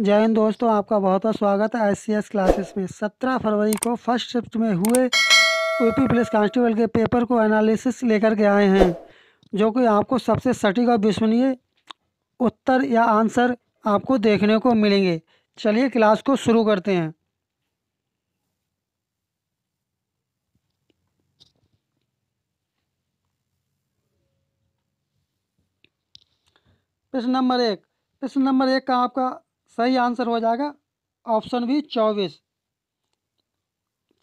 जय हिंद दोस्तों आपका बहुत बहुत स्वागत है एस क्लासेस में 17 फरवरी को फर्स्ट शिफ्ट में हुए यूपी पुलिस कांस्टेबल के पेपर को एनालिसिस लेकर के आए हैं जो कि आपको सबसे सटीक और विश्वनीय उत्तर या आंसर आपको देखने को मिलेंगे चलिए क्लास को शुरू करते हैं प्रश्न नंबर एक प्रश्न नंबर एक का आपका सही आंसर हो जाएगा ऑप्शन बी चौबीस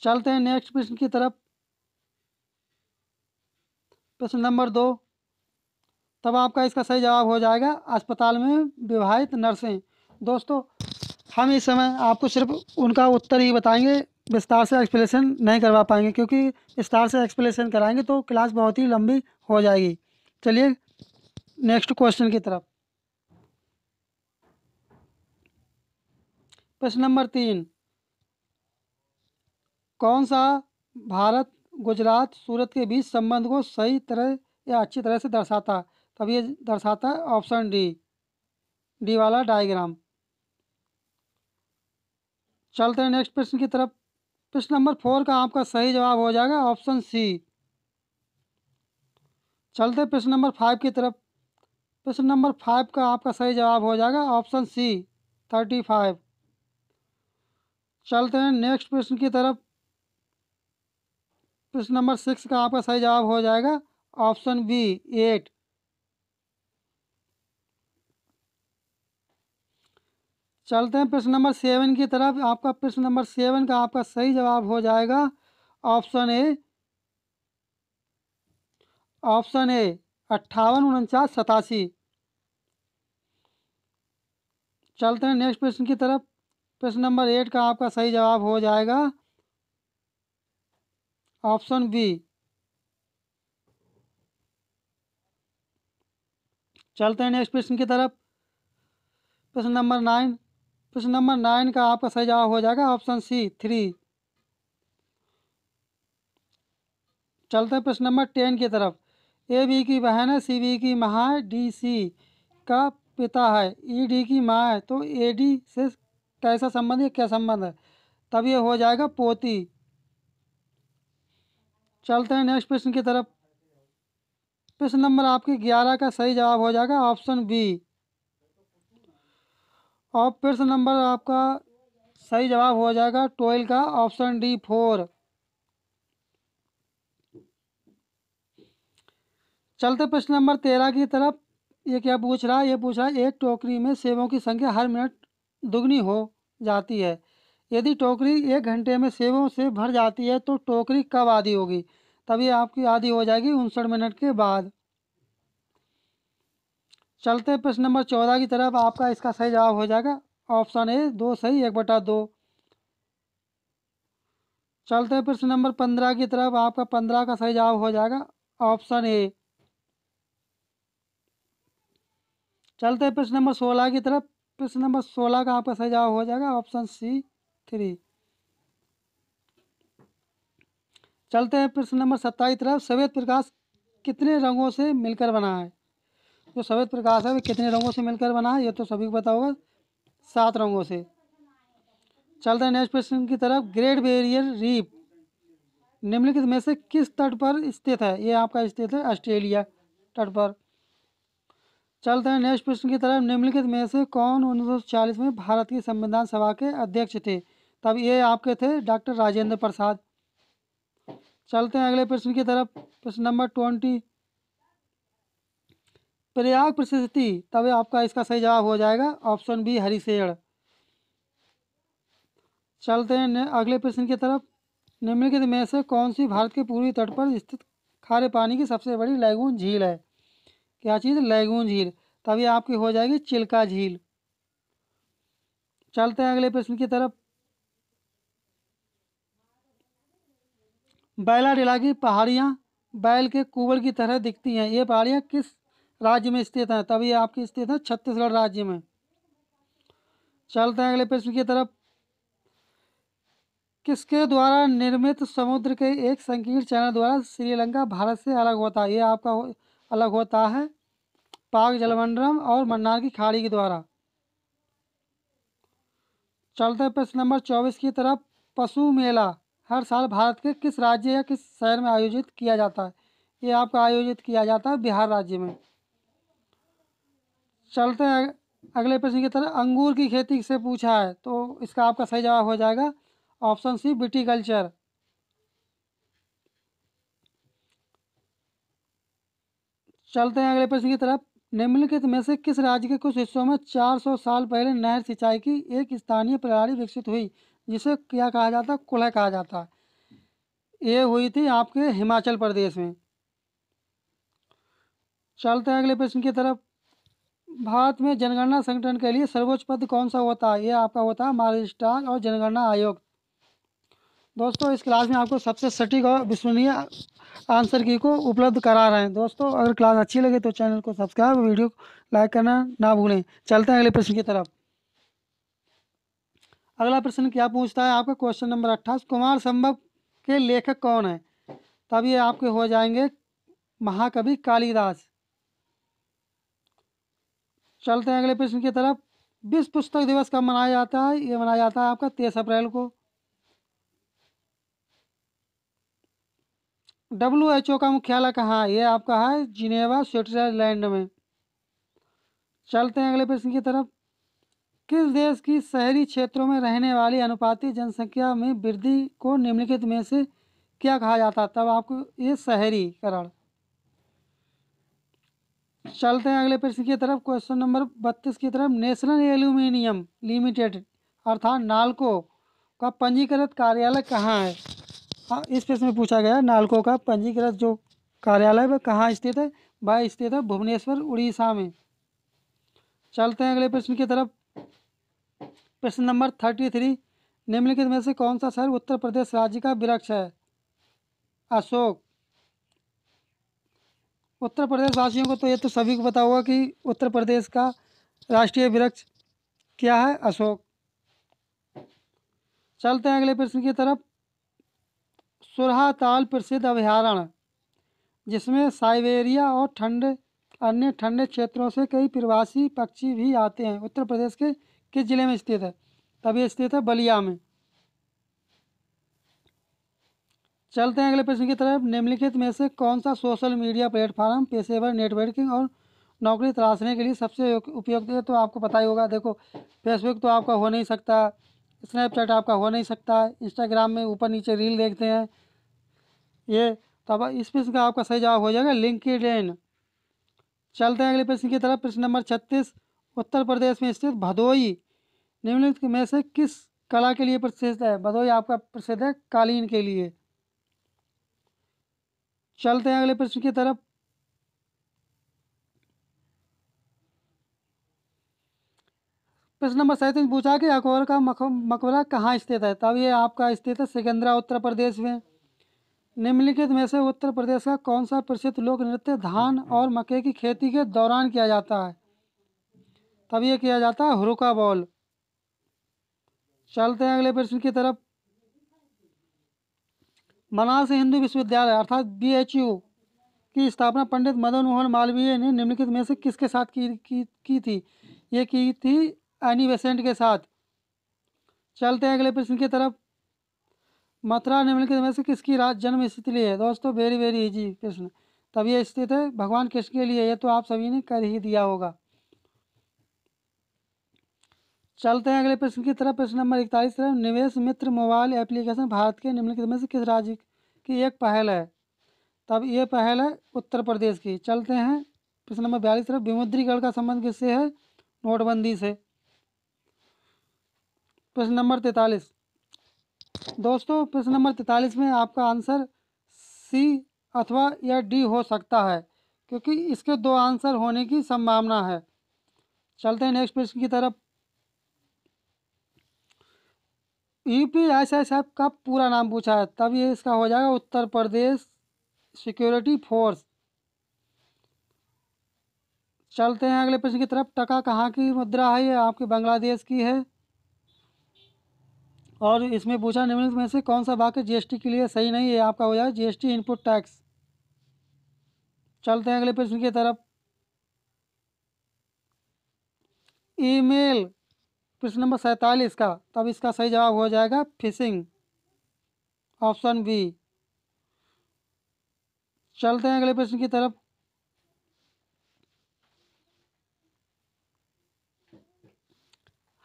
चलते हैं नेक्स्ट प्रश्न की तरफ प्रश्न नंबर दो तब आपका इसका सही जवाब हो जाएगा अस्पताल में विवाहित नर्सें दोस्तों हम इस समय आपको सिर्फ उनका उत्तर ही बताएंगे विस्तार से एक्सप्लेसन नहीं करवा पाएंगे क्योंकि विस्तार से एक्सप्लेसन कराएंगे तो क्लास बहुत ही लंबी हो जाएगी चलिए नेक्स्ट क्वेश्चन की तरफ प्रश्न नंबर तीन कौन सा भारत गुजरात सूरत के बीच संबंध को सही तरह या अच्छी तरह से दर्शाता तब तो ये दर्शाता है ऑप्शन डी डी वाला डायग्राम चलते हैं नेक्स्ट प्रश्न की तरफ प्रश्न नंबर फोर का आपका सही जवाब हो जाएगा ऑप्शन सी चलते प्रश्न नंबर फाइव की तरफ प्रश्न नंबर फाइव का आपका सही जवाब हो जाएगा ऑप्शन सी थर्टी फाइव चलते हैं नेक्स्ट प्रश्न की तरफ प्रश्न नंबर सिक्स का आपका सही जवाब हो जाएगा ऑप्शन बी एट चलते हैं प्रश्न नंबर सेवन की तरफ आपका प्रश्न नंबर सेवन का आपका सही जवाब हो जाएगा ऑप्शन ए ऑप्शन ए अट्ठावन उनचास सतासी चलते हैं नेक्स्ट प्रश्न की तरफ प्रश्न नंबर एट का आपका सही जवाब हो जाएगा ऑप्शन बी चलते हैं नेक्स्ट प्रश्न की तरफ प्रश्न नंबर नाइन प्रश्न नंबर नाइन का आपका सही जवाब हो जाएगा ऑप्शन सी थ्री चलते हैं प्रश्न नंबर टेन की तरफ ए बी की बहन है सी बी की माँ है डी सी का पिता है ई डी की माँ है तो ए डी से कैसा तो संबंध है क्या संबंध है तब ये हो जाएगा पोती चलते हैं नेक्स्ट प्रश्न की तरफ प्रश्न नंबर आपके ग्यारह का सही जवाब हो जाएगा ऑप्शन बी और प्रश्न नंबर आपका सही जवाब हो जाएगा ट्वेल्व का ऑप्शन डी फोर चलते प्रश्न नंबर तेरह की तरफ ये क्या पूछ रहा है ये पूछ रहा है एक टोकरी में सेबों की संख्या हर मिनट दुगनी हो जाती है यदि टोकरी एक घंटे में सेबों से भर जाती है तो टोकरी कब आधी होगी तभी आपकी आधी हो जाएगी उनसठ मिनट के बाद चलते प्रश्न नंबर चौदह की तरफ आपका इसका सही जवाब हो जाएगा ऑप्शन ए दो सही एक बटा दो चलते प्रश्न नंबर पंद्रह की तरफ आपका पंद्रह का सही जवाब हो जाएगा ऑप्शन ए चलते प्रश्न नंबर सोलह की तरफ प्रश्न नंबर सोलह का आपका सजाव हो जाएगा ऑप्शन सी थ्री चलते हैं प्रश्न नंबर सत्ताईस तरफ सवेद प्रकाश कितने रंगों से मिलकर बना है जो सवेद प्रकाश है वो कितने रंगों से मिलकर बना है ये तो सभी को पता होगा सात रंगों से चलते हैं नेक्स्ट प्रश्न की तरफ ग्रेट बेरियर रीप निम्नलिखित में से किस तट पर स्थित है ये आपका स्थित है ऑस्ट्रेलिया तट पर चलते हैं नेक्स्ट प्रश्न की तरफ निम्नलिखित में से कौन 1940 में भारत की संविधान सभा के अध्यक्ष थे तब ये आपके थे डॉक्टर राजेंद्र प्रसाद चलते हैं अगले प्रश्न की तरफ प्रश्न नंबर ट्वेंटी प्रयाग प्रसिद्धि तब आपका इसका सही जवाब हो जाएगा ऑप्शन बी हरीशेड़ चलते हैं अगले प्रश्न की तरफ निम्नलिखित में से कौन सी भारत के पूर्वी तट पर स्थित खारे पानी की सबसे बड़ी लैगून झील है क्या चीज़ लैगून झील तभी आपकी हो जाएगी चिल्का झील चलते हैं अगले प्रश्न की तरफ बैला डिला की पहाड़ियाँ बैल के कुबल की तरह दिखती हैं ये पहाड़ियाँ किस राज्य में स्थित हैं तभी आपकी स्थित है छत्तीसगढ़ राज्य में चलते हैं अगले प्रश्न की तरफ किसके द्वारा निर्मित समुद्र के एक संकीर्ण चैनल द्वारा श्रीलंका भारत से अलग होता है ये आपका अलग होता है पाक जलमंडलम और मन्नार की खाड़ी के द्वारा चलते प्रश्न नंबर चौबीस की तरफ पशु मेला हर साल भारत के किस राज्य या किस शहर में आयोजित किया जाता है ये आपका आयोजित किया जाता है बिहार राज्य में चलते हैं अगले प्रश्न की तरह अंगूर की खेती से पूछा है तो इसका आपका सही जवाब हो जाएगा ऑप्शन सी कल्चर चलते हैं अगले प्रश्न की तरफ निम्नलिखित में से किस राज्य के कुछ हिस्सों में 400 साल पहले नहर सिंचाई की एक स्थानीय प्रणाली विकसित हुई जिसे क्या कहा जाता कुलह कहा जाता ये हुई थी आपके हिमाचल प्रदेश में चलते हैं अगले प्रश्न की तरफ भारत में जनगणना संगठन के लिए सर्वोच्च पद कौन सा होता है यह आपका होता है महाराष्ट्र और जनगणना आयोग दोस्तों इस क्लास में आपको सबसे सटीक और विश्वनीय आंसर की को उपलब्ध करा रहे हैं दोस्तों अगर क्लास अच्छी लगे तो चैनल को सब्सक्राइब वीडियो लाइक करना ना भूलें चलते हैं अगले प्रश्न की तरफ अगला प्रश्न क्या पूछता है आपका क्वेश्चन नंबर अट्ठाईस कुमार संभव के लेखक कौन है तब ये आपके हो जाएंगे महाकवि कालिदास चलते हैं अगले प्रश्न की तरफ विश्व पुस्तक दिवस कब मनाया जाता है ये मनाया जाता है आपका तेईस अप्रैल को डब्ल्यू एच ओ का मुख्यालय कहाँ है ये आपका है जिनेवा स्विट्जरलैंड में चलते हैं अगले प्रश्न की तरफ किस देश की शहरी क्षेत्रों में रहने वाली अनुपाती जनसंख्या में वृद्धि को निम्नलिखित में से क्या कहा जाता तब आपको ये शहरीकरण चलते हैं अगले प्रश्न की तरफ क्वेश्चन नंबर बत्तीस की तरफ नेशनल एल्यूमिनियम लिमिटेड अर्थात नालको का पंजीकृत कार्यालय कहाँ है हाँ, इस प्रश्न में पूछा गया नालको का पंजीकृत जो कार्यालय वह कहाँ स्थित है वह स्थित है भुवनेश्वर उड़ीसा में चलते हैं अगले प्रश्न की तरफ प्रश्न नंबर थर्टी थ्री निम्नलिखित में से कौन सा शहर उत्तर प्रदेश राज्य का वृक्ष है अशोक उत्तर प्रदेश वासियों को तो ये तो सभी को पता होगा कि उत्तर प्रदेश का राष्ट्रीय वृक्ष क्या है अशोक चलते हैं अगले प्रश्न की तरफ सुरहा ताल प्रसिद्ध अभ्यारण जिसमें साइबेरिया और ठंड अन्य ठंडे क्षेत्रों से कई प्रवासी पक्षी भी आते हैं उत्तर प्रदेश के किस जिले में स्थित है तब ये स्थित है बलिया में चलते हैं अगले प्रश्न की तरफ निम्नलिखित में से कौन सा सोशल मीडिया प्लेटफॉर्म पेशेवर नेटवर्किंग और नौकरी तलाशने के लिए सबसे उपयुक्त है तो आपको पता ही होगा देखो फेसबुक तो आपका हो नहीं सकता स्नैपचैट आपका हो नहीं सकता इंस्टाग्राम में ऊपर नीचे रील देखते हैं ये तो इस प्रश्न का आपका सही जवाब हो जाएगा लिंकिडेन चलते हैं अगले प्रश्न की तरफ प्रश्न नंबर छत्तीस उत्तर प्रदेश में स्थित भदोई निम्नलिखित में से किस कला के लिए प्रसिद्ध है भदोई आपका प्रसिद्ध है कालीन के लिए चलते हैं अगले प्रश्न की तरफ प्रश्न नंबर सैंतीस पूछा कि अकबर का मकबरा कहाँ स्थित है तब ये आपका स्थित है सिकंदरा उत्तर प्रदेश में निम्नलिखित में से उत्तर प्रदेश का कौन सा प्रसिद्ध लोक नृत्य धान और मक्के की खेती के दौरान किया जाता है तब ये किया जाता है हुरुका बॉल चलते हैं अगले प्रश्न की तरफ मनास हिंदू विश्वविद्यालय अर्थात बी एच यू की स्थापना पंडित मदन मोहन मालवीय ने निम्नलिखित में से किसके साथ की, की, की थी ये की थी एनी बेसेंट के साथ चलते हैं अगले प्रश्न की तरफ मथुरा निम्नलिखित में से किसकी राज जन्म स्थिति है दोस्तों वेरी वेरी इजी प्रश्न तब ये स्थित है भगवान कृष्ण के लिए ये तो आप सभी ने कर ही दिया होगा चलते हैं अगले प्रश्न की तरफ प्रश्न नंबर इकतालीस तरफ निवेश मित्र मोबाइल एप्लीकेशन भारत के निम्नलिखित में से किस राज्य की एक पहल है तब ये पहल है उत्तर प्रदेश की चलते हैं प्रश्न नंबर बयालीस तरफ विमुद्रीकरण का संबंध किससे है नोटबंदी से प्रश्न नंबर तैतालीस दोस्तों प्रश्न नंबर तैतालीस में आपका आंसर सी अथवा या डी हो सकता है क्योंकि इसके दो आंसर होने की संभावना है चलते हैं नेक्स्ट प्रश्न की तरफ एस एस एफ का पूरा नाम पूछा है तब ये इसका हो जाएगा उत्तर प्रदेश सिक्योरिटी फोर्स चलते हैं अगले प्रश्न की तरफ टका कहाँ की मुद्रा है ये आपकी बांग्लादेश की है और इसमें पूछा निम्नलिखित में से कौन सा वाक्य जीएसटी के लिए सही नहीं है आपका हो जाएगा जीएसटी इनपुट टैक्स चलते हैं अगले प्रश्न की तरफ ईमेल प्रश्न नंबर सैतालीस का तब इसका सही जवाब हो जाएगा फिशिंग ऑप्शन बी चलते हैं अगले प्रश्न की तरफ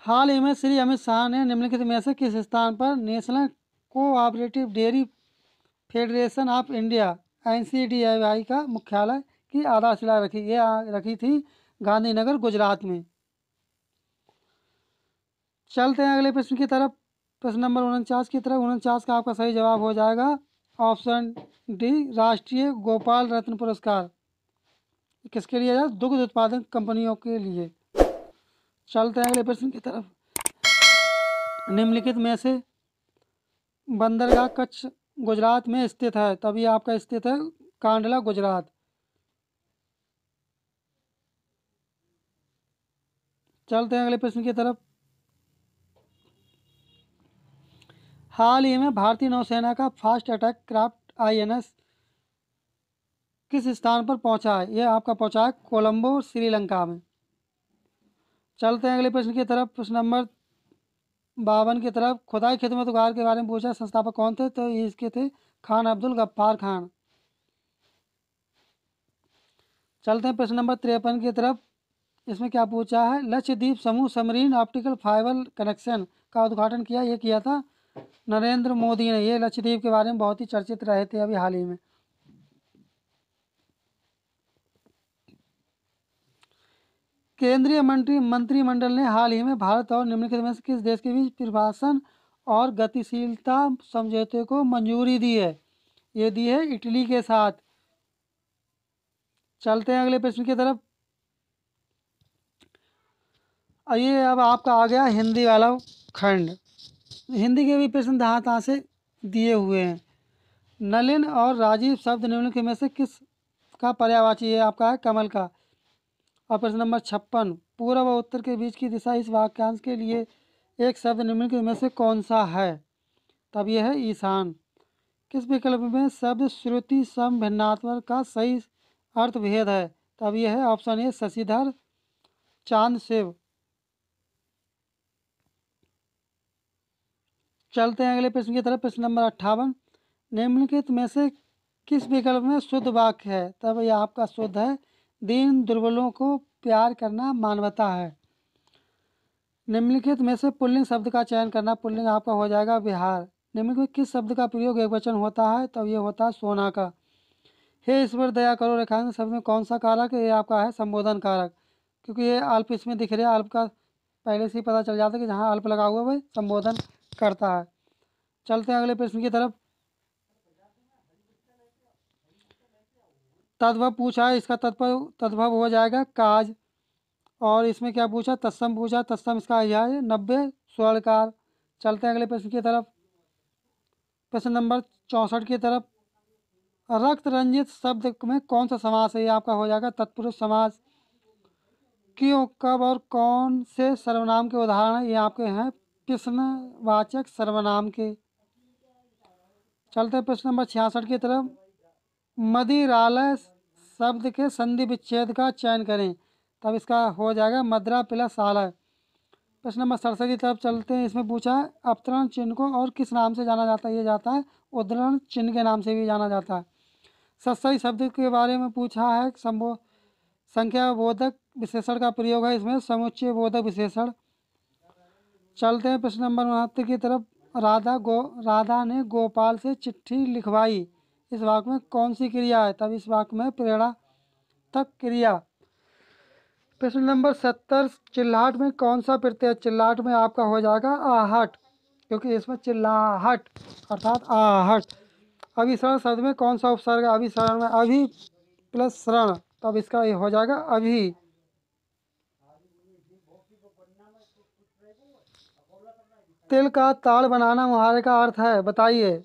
हाल ही में श्री अमित शाह ने निम्नलिखित में से किस स्थान पर national cooperative dairy federation of India N का मुख्यालय की आधारशिला रखी ये रखी थी गांधीनगर गुजरात में चलते हैं अगले प्रश्न की तरफ प्रश्न नंबर उनचास की तरफ उनचास का आपका सही जवाब हो जाएगा ऑप्शन डी राष्ट्रीय गोपाल रत्न पुरस्कार किसके लिए दुग्ध उत्पादन कंपनियों के लिए चलते हैं अगले प्रश्न की तरफ निम्नलिखित में से बंदरगाह कच्छ गुजरात में स्थित है तभी आपका स्थित है कांडला गुजरात चलते हैं अगले प्रश्न की तरफ हाल ही में भारतीय नौसेना का फास्ट अटैक क्राफ्ट आईएनएस किस स्थान पर पहुंचा है यह आपका पहुंचा है कोलंबो श्रीलंका में चलते हैं अगले प्रश्न की तरफ प्रश्न नंबर बावन की तरफ खुदाई खिदमतगार के बारे में पूछा संस्थापक कौन थे तो ये इसके थे खान अब्दुल गफ्फार खान चलते हैं प्रश्न नंबर तिरपन की तरफ इसमें क्या पूछा है लक्षद्वीप समूह समरीन ऑप्टिकल फाइबर कनेक्शन का उद्घाटन किया ये किया था नरेंद्र मोदी ने ये लक्षद्वीप के बारे में बहुत ही चर्चित रहे थे अभी हाल ही में केंद्रीय मंत्री मंत्रिमंडल ने हाल ही में भारत और निम्नलिखित में से किस देश के बीच प्रभाषण और गतिशीलता समझौते को मंजूरी दी है ये दी है इटली के साथ चलते हैं अगले प्रश्न की तरफ ये अब आपका आ गया हिंदी वाला खंड हिंदी के भी प्रश्न दहा तहाँ से दिए हुए हैं नलिन और राजीव शब्द निम्नलिखित में से किस का पर्यावाची है आपका है कमल का और प्रश्न नंबर छप्पन पूर्व व उत्तर के बीच की दिशा इस वाक्यांश के लिए एक शब्द निम्नलिखित में से कौन सा है तब यह है ईशान किस विकल्प में शब्द श्रुति सम भिन्नात्मक का सही अर्थ भेद है तब यह है ऑप्शन ए शशिधर चांद शिव चलते हैं अगले प्रश्न की तरफ प्रश्न नंबर अट्ठावन निम्नलिखित में से किस विकल्प में शुद्ध वाक्य है तब यह आपका शुद्ध है दीन दुर्बलों को प्यार करना मानवता है निम्नलिखित में से पुल्लिंग शब्द का चयन करना पुल्लिंग आपका हो जाएगा बिहार निम्नलिखित किस शब्द का प्रयोग एक वचन होता है तब ये होता है सोना का हे ईश्वर दया करो रेखांश शब्द में कौन सा कारक ये आपका है संबोधन कारक क्योंकि ये अल्प इसमें दिख रहा है अल्प का पहले से ही पता चल जाता है कि जहाँ अल्प लगा हुआ है वह संबोधन करता है चलते हैं अगले प्रश्न की तरफ तद्भव पूछा है इसका तत्पर तद्भव हो जाएगा काज और इसमें क्या पूछा तत्सम पूछा तत्सम इसका यह है नब्बे स्वर्णकार चलते हैं अगले प्रश्न की तरफ प्रश्न नंबर चौंसठ की तरफ रक्त रंजित शब्द में कौन सा समास है ये आपका हो जाएगा तत्पुरुष समास क्यों कब और कौन से सर्वनाम के उदाहरण ये आपके हैं प्रश्नवाचक सर्वनाम के चलते प्रश्न नंबर छियासठ की तरफ मदिरालय शब्द के संधि विच्छेद का चयन करें तब इसका हो जाएगा मद्रा प्लस आलय प्रश्न नंबर सड़सठ की तरफ चलते हैं इसमें पूछा है अवतरण चिन्ह को और किस नाम से जाना जाता है ये जाता है उदरण चिन्ह के नाम से भी जाना जाता है सत्सई शब्द के बारे में पूछा है संबो संख्या बोधक विशेषण का प्रयोग है इसमें समुच्चय बोधक विशेषण चलते हैं प्रश्न नंबर उनहत्तर की तरफ राधा गो राधा ने गोपाल से चिट्ठी लिखवाई इस वाक में कौन सी क्रिया है तब इस वाक में प्रेरणा तक क्रिया प्रश्न नंबर सत्तर चिल्लाहट में कौन सा प्रत्यय चिल्लाहट में आपका हो जाएगा आहट क्योंकि इसमें चिल्लाहट अर्थात आहट अभिसरण शब्द में कौन सा उपसर्ग अभिसरण में अभी प्लस शरण तब इसका ये हो जाएगा अभी तिल का ताल बनाना मुहारे का अर्थ है बताइए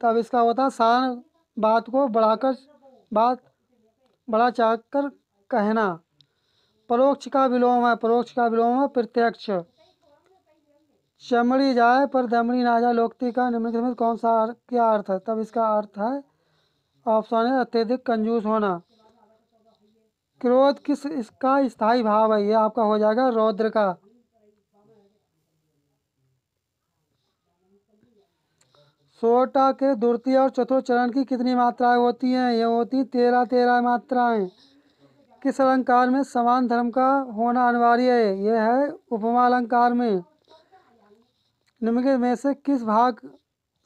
तब इसका होता है सारण बात को बढ़ाकर बात बड़ा चाहकर कहना परोक्ष का विलोम है परोक्ष का विलोम है प्रत्यक्ष चमड़ी जाए पर दमड़ी ना जाए लोकती का निम्नलिखित कौन सा आर, क्या अर्थ है तब इसका अर्थ है ऑप्शन है अत्यधिक कंजूस होना क्रोध किस इसका स्थायी भाव है ये आपका हो जाएगा रौद्र का सोटा के द्वितीय और चतुर्थ चरण की कितनी मात्राएं होती हैं यह होती तेरह तेरह मात्राएं किस अलंकार में समान धर्म का होना अनिवार्य है यह है उपमा अलंकार में निम्नलिखित में से किस भाग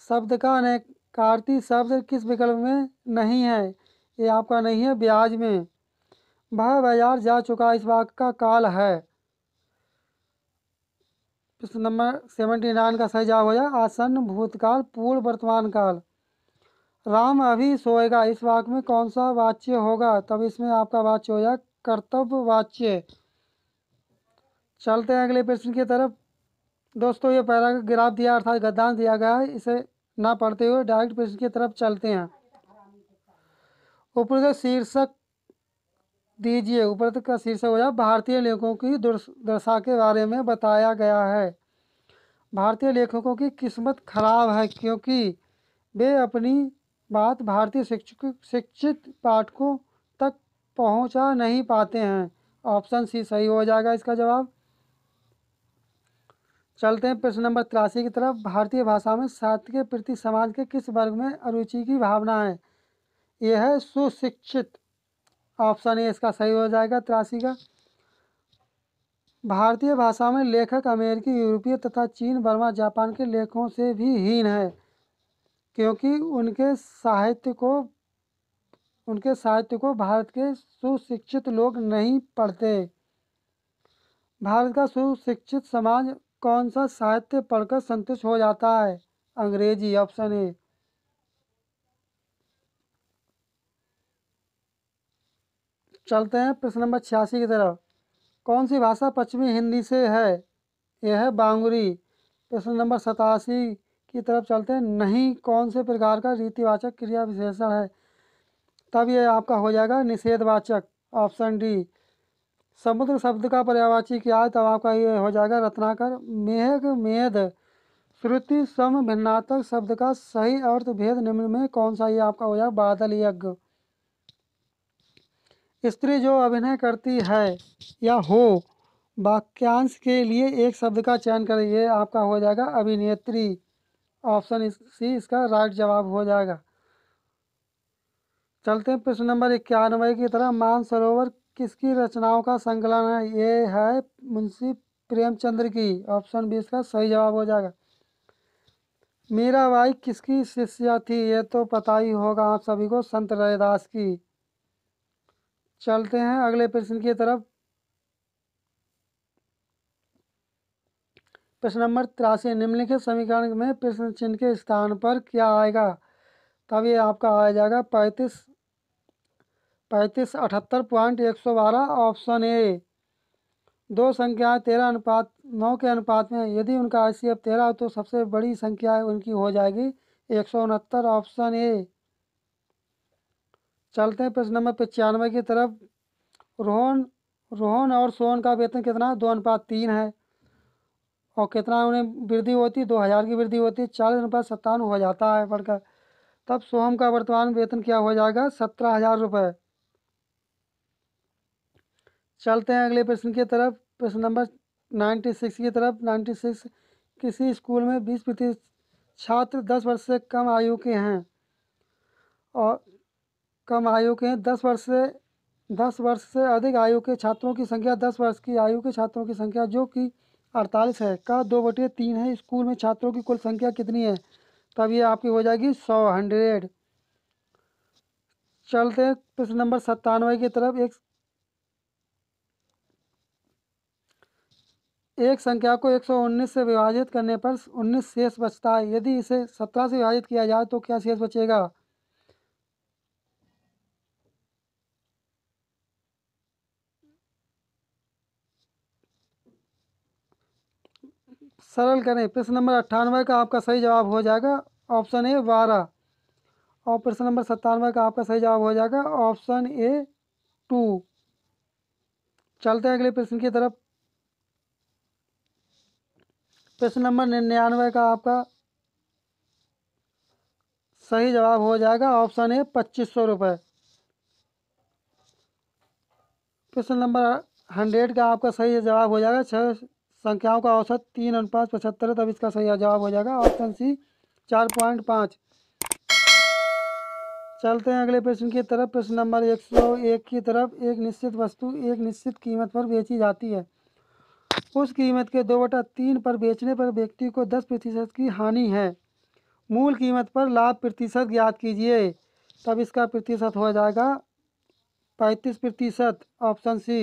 शब्द का कार्ती शब्द किस विकल्प में नहीं है ये आपका नहीं है ब्याज में वह बाजार जा चुका इस भाग का काल है प्रश्न नंबर सेवेंटी नाइन का सही जवाब हो जाए आसन्न भूतकाल पूर्ण वर्तमान काल राम अभी सोएगा इस वाक्य में कौन सा वाच्य होगा तब इसमें आपका वाच्य हो जाए कर्तव्य वाच्य चलते हैं अगले प्रश्न की तरफ दोस्तों ये पहला ग्राफ दिया अर्थात गद्दान दिया गया है इसे ना पढ़ते हुए डायरेक्ट प्रश्न की तरफ चलते हैं ऊपर का शीर्षक दीजिए तक का शीर्षक हो जाए भारतीय लेखकों की दुर्दशा के बारे में बताया गया है भारतीय लेखकों की किस्मत खराब है क्योंकि वे अपनी बात भारतीय शिक्षक शिक्षित पाठकों तक पहुंचा नहीं पाते हैं ऑप्शन सी सही हो जाएगा इसका जवाब चलते हैं प्रश्न नंबर तिरासी की तरफ भारतीय भाषा में साहित्य के प्रति समाज के किस वर्ग में अरुचि की भावना है यह है सुशिक्षित ऑप्शन ए इसका सही हो जाएगा तिरासी का भारतीय भाषा में लेखक अमेरिकी यूरोपीय तथा चीन बर्मा जापान के लेखकों से भी हीन है क्योंकि उनके साहित्य को उनके साहित्य को भारत के सुशिक्षित लोग नहीं पढ़ते भारत का सुशिक्षित समाज कौन सा साहित्य पढ़कर संतुष्ट हो जाता है अंग्रेजी ऑप्शन ए चलते हैं प्रश्न नंबर छियासी की तरफ कौन सी भाषा पश्चिमी हिंदी से है यह है बांगुरी प्रश्न नंबर सतासी की तरफ चलते हैं नहीं कौन से प्रकार का रीतिवाचक क्रिया विशेषण है तब यह आपका हो जाएगा निषेधवाचक ऑप्शन डी समुद्र शब्द का पर्यावाची क्या है तब आपका ये हो जाएगा रत्नाकर मेघ मेध श्रुति सम भिन्नात्मक शब्द का सही अर्थ भेद निम्न में कौन सा ये आपका हो जाएगा बादल यज्ञ स्त्री जो अभिनय करती है या हो वाक्यांश के लिए एक शब्द का चयन करें ये आपका हो जाएगा अभिनेत्री ऑप्शन इस, सी इसका राइट जवाब हो जाएगा चलते हैं प्रश्न नंबर इक्यानवे की तरह मानसरोवर किसकी रचनाओं का संकलन है ये है मुंशी प्रेमचंद्र की ऑप्शन बी इसका सही जवाब हो जाएगा मीराबाई किसकी शिष्या थी ये तो पता ही होगा आप सभी को संत रविदास की चलते हैं अगले प्रश्न की तरफ प्रश्न नंबर तिरासी निम्नलिखित समीकरण में प्रश्न चिन्ह के स्थान पर क्या आएगा तब ये आपका आ जाएगा पैंतीस पैंतीस अठहत्तर पॉइंट एक सौ बारह ऑप्शन ए दो संख्याएं तेरह अनुपात नौ के अनुपात में यदि उनका आई सी एफ तेरह तो सबसे बड़ी संख्या उनकी हो जाएगी एक सौ उनहत्तर ऑप्शन ए चलते हैं प्रश्न नंबर पचानवे की तरफ रोहन रोहन और सोहन का वेतन कितना दो अनुपात तीन है और कितना उन्हें वृद्धि होती है दो हज़ार की वृद्धि होती है चालीस अनुपात सत्तावन हो जाता है बढ़कर तब सोहम का वर्तमान वेतन क्या हो जाएगा सत्रह हज़ार रुपये चलते हैं अगले प्रश्न की तरफ प्रश्न नंबर नाइन्टी सिक्स की तरफ नाइन्टी सिक्स किसी स्कूल में बीस प्रतिशत छात्र दस वर्ष से कम आयु के हैं और कम आयु के हैं दस वर्ष से दस वर्ष से अधिक आयु के छात्रों की संख्या दस वर्ष की आयु के छात्रों की संख्या जो कि अड़तालीस है का दो बटे तीन है स्कूल में छात्रों की कुल संख्या कितनी है तब ये आपकी हो जाएगी सौ हंड्रेड चलते हैं प्रश्न नंबर सत्तानवे की तरफ एक एक संख्या को 119 से विभाजित करने पर 19 शेष बचता है यदि इसे 17 से विभाजित किया जाए तो क्या शेष बचेगा सरल करें प्रश्न नंबर अट्ठानवे का आपका सही जवाब हो जाएगा ऑप्शन ए बारह और प्रश्न नंबर सत्तानवे का आपका सही जवाब हो जाएगा ऑप्शन ए टू चलते हैं अगले प्रश्न की तरफ प्रश्न नंबर निन्यानवे का आपका सही जवाब हो जाएगा ऑप्शन ए पच्चीस सौ रुपये प्रश्न नंबर हंड्रेड का आपका सही जवाब हो जाएगा छः संख्याओं का औसत तीन अनुपात पचहत्तर है तब इसका सही जवाब हो जाएगा ऑप्शन सी चार पॉइंट पाँच चलते हैं अगले प्रश्न की तरफ प्रश्न नंबर एक सौ एक की तरफ एक निश्चित वस्तु एक निश्चित कीमत पर बेची जाती है उस कीमत के दो बटा तीन पर बेचने पर व्यक्ति को दस प्रतिशत की हानि है मूल कीमत पर लाभ प्रतिशत ज्ञात कीजिए तब इसका प्रतिशत हो जाएगा पैंतीस प्रतिशत ऑप्शन सी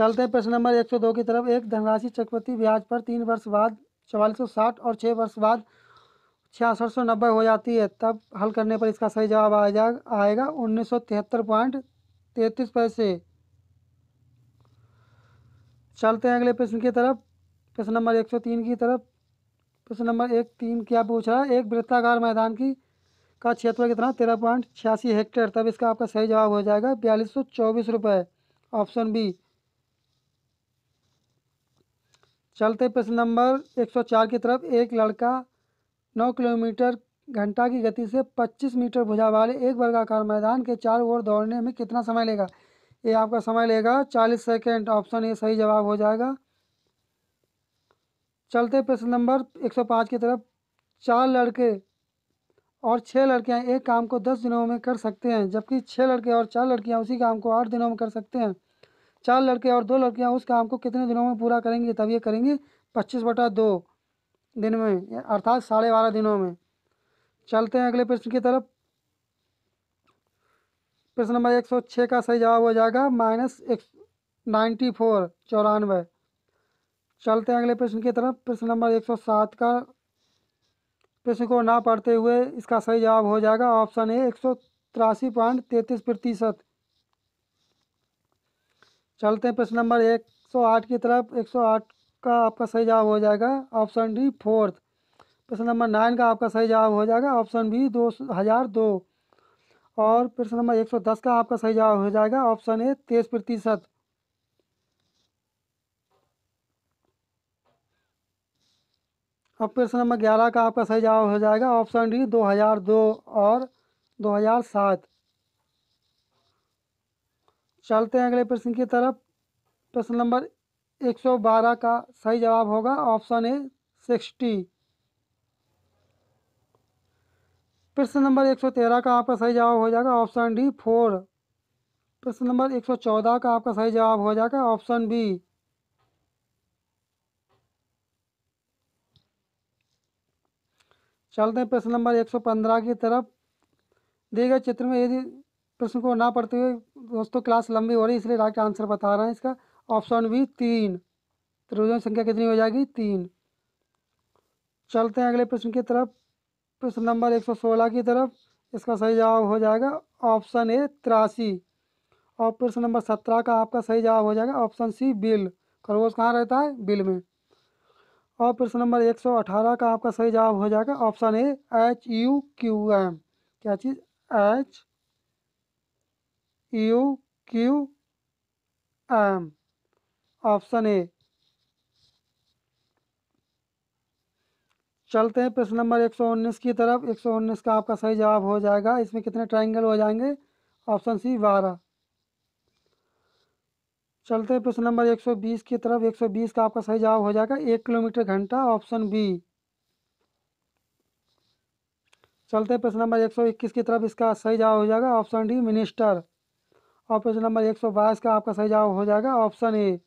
चलते हैं प्रश्न नंबर एक सौ दो की तरफ एक धनराशि चक्रवर्ती ब्याज पर तीन वर्ष बाद चवालीस साठ और छः वर्ष बाद छियासठ सौ नब्बे हो जाती है तब हल करने पर इसका सही जवाब आ जा आएगा उन्नीस सौ तिहत्तर पॉइंट तैंतीस पैसे चलते हैं अगले प्रश्न की तरफ प्रश्न नंबर एक सौ तीन की तरफ प्रश्न नंबर एक तीन क्या पूछ रहा है एक वृत्ताकार मैदान की का क्षेत्र कितना तेरह पॉइंट छियासी हेक्टेयर तब इसका आपका सही जवाब हो जाएगा बयालीस सौ चौबीस रुपये ऑप्शन बी चलते प्रश्न नंबर 104 की तरफ एक लड़का 9 किलोमीटर घंटा की गति से 25 मीटर भुजा वाले एक वर्गाकार मैदान के चार ओर दौड़ने में कितना समय लेगा ये आपका समय लेगा 40 सेकेंड ऑप्शन ए सही जवाब हो जाएगा चलते प्रश्न नंबर 105 की तरफ चार लड़के और छः लड़कियां एक काम को दस दिनों में कर सकते हैं जबकि छः लड़के और चार लड़कियाँ उसी काम को आठ दिनों में कर सकते हैं चार लड़के और दो लड़कियाँ उस काम को कितने दिनों में पूरा करेंगे तब ये करेंगे पच्चीस बटा दो दिन में अर्थात साढ़े बारह दिनों में चलते हैं अगले प्रश्न की तरफ प्रश्न नंबर एक सौ छः का सही जवाब हो जाएगा माइनस एक नाइन्टी फोर चौरानवे चलते हैं अगले प्रश्न की तरफ प्रश्न नंबर एक सौ सात का प्रश्न को ना पढ़ते हुए इसका सही जवाब हो जाएगा ऑप्शन ए एक सौ तिरासी पॉइंट तैंतीस प्रतिशत चलते हैं प्रश्न नंबर एक सौ आठ की तरफ एक सौ आठ का आपका सही जवाब हो जाएगा ऑप्शन डी फोर्थ प्रश्न नंबर नाइन का आपका सही जवाब हो जाएगा ऑप्शन बी दो हज़ार दो और प्रश्न नंबर एक सौ दस का आपका सही जवाब हो जाएगा ऑप्शन ए तेईस प्रतिशत अब प्रश्न नंबर ग्यारह का आपका सही जवाब हो जाएगा ऑप्शन डी दो हज़ार दो और दो हज़ार सात चलते हैं अगले प्रश्न की तरफ प्रश्न नंबर 112 का सही जवाब होगा ऑप्शन ए सिक्सटी प्रश्न नंबर 113 का आपका सही जवाब हो जाएगा ऑप्शन डी फोर प्रश्न नंबर 114 का आपका सही जवाब हो जाएगा ऑप्शन बी चलते हैं प्रश्न नंबर 115 की तरफ दिए गए चित्र में यदि प्रश्न तो को ना पढ़ते हुए दोस्तों क्लास लंबी हो रही है इसलिए राइट आंसर बता रहे हैं इसका ऑप्शन बी तीन त्रिभुजों की संख्या कितनी हो जाएगी तीन चलते हैं अगले प्रश्न की तरफ प्रश्न नंबर एक सौ सोलह की तरफ इसका सही जवाब हो जाएगा ऑप्शन ए तिरासी और प्रश्न नंबर सत्रह का आपका सही जवाब हो जाएगा ऑप्शन सी बिल खरगोश कहाँ रहता है बिल में और प्रश्न नंबर एक सौ अठारह का आपका सही जवाब हो जाएगा option A H U Q M क्या चीज़ H U Q M option A चलते हैं प्रश्न नंबर 119 की तरफ 119 का आपका सही जवाब हो जाएगा इसमें कितने ट्राइंगल हो जाएंगे ऑप्शन सी बारह चलते हैं प्रश्न नंबर 120 की तरफ 120 का आपका सही जवाब हो जाएगा एक किलोमीटर घंटा ऑप्शन बी चलते हैं प्रश्न नंबर 121 की तरफ इसका सही जवाब हो जाएगा ऑप्शन डी मिनिस्टर और प्रश्न नंबर एक सौ बाईस का आपका सही जवाब हो जाएगा ऑप्शन ए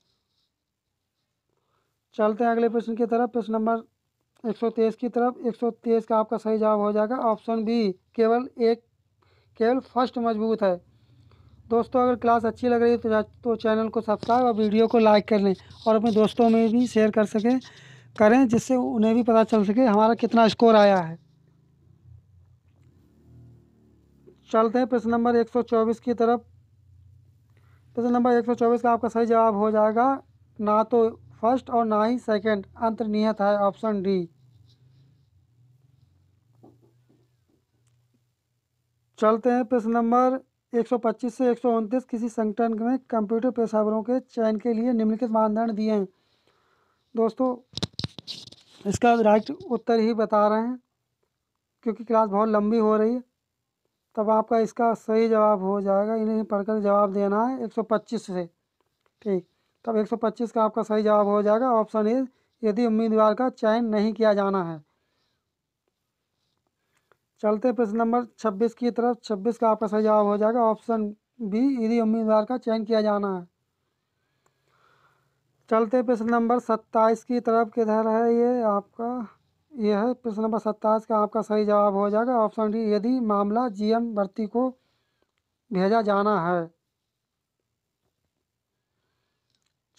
चलते हैं अगले प्रश्न की तरफ प्रश्न नंबर एक सौ तेईस की तरफ एक सौ तेईस का आपका सही जवाब हो जाएगा ऑप्शन बी केवल एक केवल फर्स्ट मजबूत है दोस्तों अगर क्लास अच्छी लग रही है तो, तो चैनल को सब्सक्राइब और वीडियो को लाइक कर लें और अपने दोस्तों में भी शेयर कर सकें करें जिससे उन्हें भी पता चल सके हमारा कितना स्कोर आया है चलते हैं प्रश्न नंबर 124 की तरफ प्रश्न तो नंबर एक सौ चौबीस का आपका सही जवाब हो जाएगा ना तो फर्स्ट और ना ही सेकंड अंतर्निहित है ऑप्शन डी चलते हैं प्रश्न नंबर 125 से एक किसी संगठन में कंप्यूटर पेशावरों के चयन के लिए निम्नलिखित मानदंड दिए हैं दोस्तों इसका राइट उत्तर ही बता रहे हैं क्योंकि क्लास बहुत लंबी हो रही है तब आपका इसका सही जवाब हो जाएगा इन्हें पढ़कर जवाब देना है 125 से ठीक तब 125 का आपका सही जवाब हो जाएगा ऑप्शन ए यदि उम्मीदवार का चयन नहीं किया जाना है चलते प्रश्न नंबर 26 की तरफ 26 का आपका सही जवाब हो जाएगा ऑप्शन बी यदि उम्मीदवार का चयन किया जाना है चलते प्रश्न नंबर 27 की तरफ किधर है ये आपका यह प्रश्न नंबर सत्ताईस का आपका सही जवाब हो जाएगा ऑप्शन डी यदि मामला जीएम भर्ती को भेजा जाना है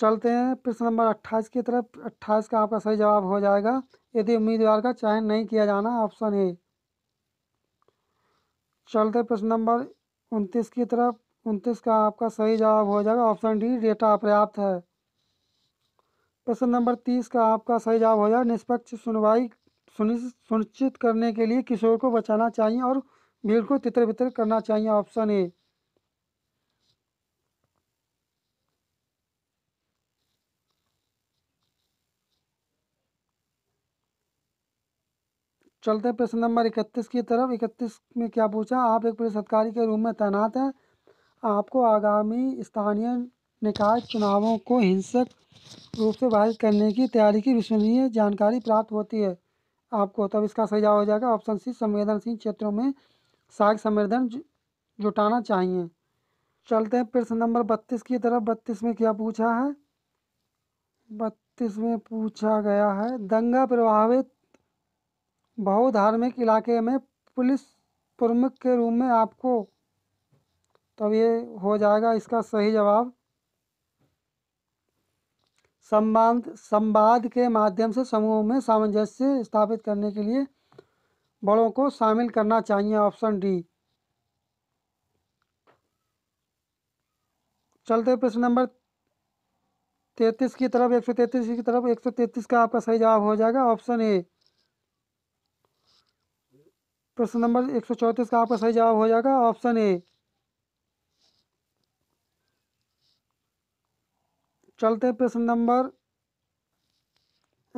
चलते हैं प्रश्न नंबर अट्ठाईस की तरफ अट्ठाईस का आपका सही जवाब हो जाएगा यदि उम्मीदवार का चयन नहीं किया जाना ऑप्शन ए चलते प्रश्न नंबर उनतीस की तरफ उनतीस का आपका सही जवाब हो जाएगा ऑप्शन डी डेटा अपर्याप्त है प्रश्न नंबर तीस का आपका सही जवाब हो जाएगा निष्पक्ष सुनवाई सुनिश्चित करने के लिए किशोर को बचाना चाहिए और भीड़ को तितर बितर करना चाहिए ऑप्शन ए चलते हैं प्रश्न नंबर इकतीस की तरफ इकतीस में क्या पूछा आप एक पुलिस अधिकारी के रूप में तैनात हैं आपको आगामी स्थानीय निकाय चुनावों को हिंसक रूप से बाधित करने की तैयारी की विश्वसनीय जानकारी प्राप्त होती है आपको तब इसका सही जवाब हो जाएगा ऑप्शन सी संवेदनशील क्षेत्रों में साग संवेदन जुटाना चाहिए चलते हैं प्रश्न नंबर बत्तीस की तरफ बत्तीस में क्या पूछा है बत्तीस में पूछा गया है दंगा प्रभावित बहुधार्मिक इलाके में पुलिस प्रमुख के रूप में आपको तब ये हो जाएगा इसका सही जवाब संबंध संवाद के माध्यम से समूह में सामंजस्य स्थापित करने के लिए बड़ों को शामिल करना चाहिए ऑप्शन डी चलते प्रश्न नंबर तैतीस की तरफ एक सौ तैतीस की तरफ एक सौ तैतीस का आपका सही जवाब हो जाएगा ऑप्शन ए प्रश्न नंबर एक सौ चौंतीस का आपका सही जवाब हो जाएगा ऑप्शन ए चलते प्रश्न नंबर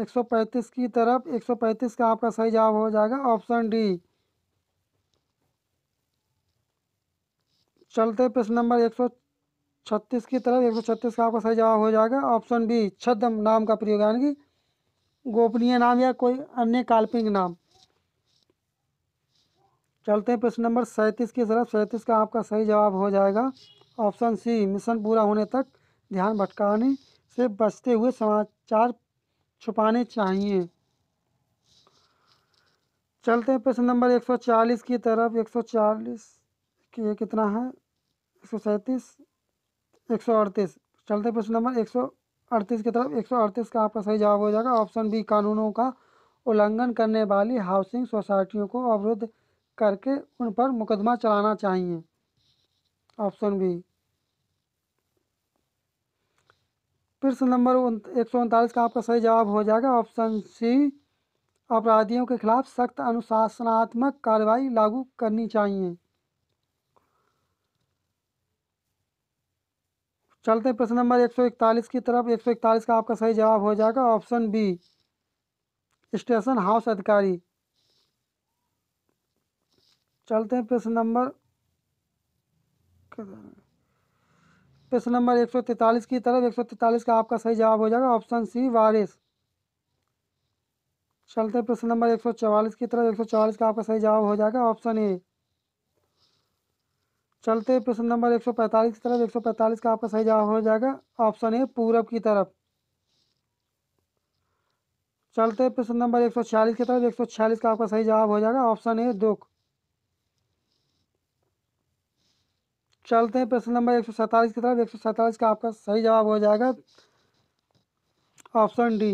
135 की तरफ 135 का आपका सही जवाब हो जाएगा ऑप्शन डी चलते प्रश्न नंबर 136 की तरफ 136 का आपका सही जवाब हो जाएगा ऑप्शन बी छद्म नाम का प्रयोग यानी कि गोपनीय नाम या कोई अन्य काल्पनिक नाम चलते हैं प्रश्न नंबर सैंतीस की तरफ सैंतीस का आपका सही जवाब हो जाएगा ऑप्शन सी मिशन पूरा होने तक ध्यान भटकाने से बचते हुए समाचार छुपाने चाहिए चलते हैं प्रश्न नंबर 140 की तरफ 140 की ये कितना है एक सौ सैंतीस एक सौ अड़तीस चलते प्रश्न नंबर एक सौ अड़तीस की तरफ एक सौ अड़तीस का आपका सही जवाब हो जाएगा ऑप्शन बी कानूनों का उल्लंघन करने वाली हाउसिंग सोसाइटियों को अवरुद्ध करके उन पर मुकदमा चलाना चाहिए ऑप्शन बी प्रश्न नंबर एक सौ उनतालीस का आपका सही जवाब हो जाएगा ऑप्शन सी अपराधियों के खिलाफ सख्त अनुशासनात्मक कार्रवाई लागू करनी चाहिए चलते प्रश्न नंबर एक सौ इकतालीस की तरफ एक सौ इकतालीस का आपका सही जवाब हो जाएगा ऑप्शन बी स्टेशन हाउस अधिकारी चलते हैं प्रश्न नंबर प्रश्न नंबर एक की तरफ एक का आपका सही जवाब हो जाएगा ऑप्शन सी वारिस चलते हैं प्रश्न नंबर 144 की तरफ 144 का आपका सही जवाब हो जाएगा ऑप्शन ए चलते हैं प्रश्न नंबर 145 की तरफ 145 का आपका सही जवाब हो जाएगा ऑप्शन ए पूरब की तरफ चलते हैं प्रश्न नंबर 146 की तरफ 146 का आपका सही जवाब हो जाएगा ऑप्शन ए दुख चलते हैं प्रश्न नंबर एक सौ सैंतालीस की तरफ एक सौ सैंतालीस का आपका सही जवाब हो जाएगा ऑप्शन डी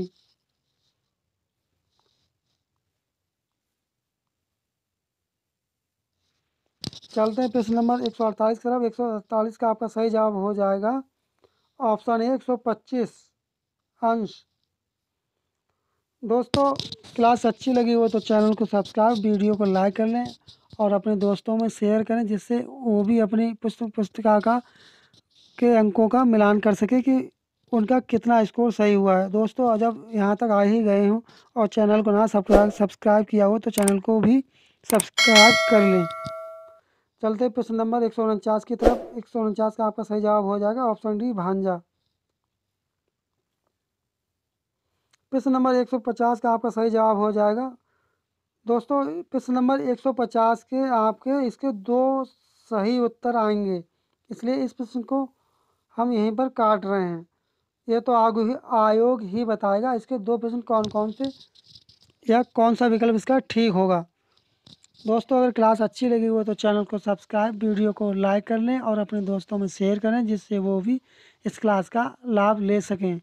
चलते हैं प्रश्न नंबर एक सौ अड़तालीस की तरफ एक सौ अड़तालीस का आपका सही जवाब हो जाएगा ऑप्शन ए एक सौ पच्चीस अंश दोस्तों क्लास अच्छी लगी हो तो चैनल को सब्सक्राइब वीडियो को लाइक कर लें और अपने दोस्तों में शेयर करें जिससे वो भी अपनी पुस्तक पुस्तिका का के अंकों का मिलान कर सके कि उनका कितना स्कोर सही हुआ है दोस्तों जब यहाँ तक आ ही गए हों और चैनल को ना सब्सक्राइब सब्सक्राइब किया हो तो चैनल को भी सब्सक्राइब कर लें चलते प्रश्न नंबर एक की तरफ एक का आपका सही जवाब हो जाएगा ऑप्शन डी भांजा प्रश्न नंबर 150 का आपका सही जवाब हो जाएगा दोस्तों प्रश्न नंबर 150 के आपके इसके दो सही उत्तर आएंगे इसलिए इस प्रश्न को हम यहीं पर काट रहे हैं ये तो आग आयोग ही बताएगा इसके दो प्रश्न कौन कौन से या कौन सा विकल्प इसका ठीक होगा दोस्तों अगर क्लास अच्छी लगी हो तो चैनल को सब्सक्राइब वीडियो को लाइक कर लें और अपने दोस्तों में शेयर करें जिससे वो भी इस क्लास का लाभ ले सकें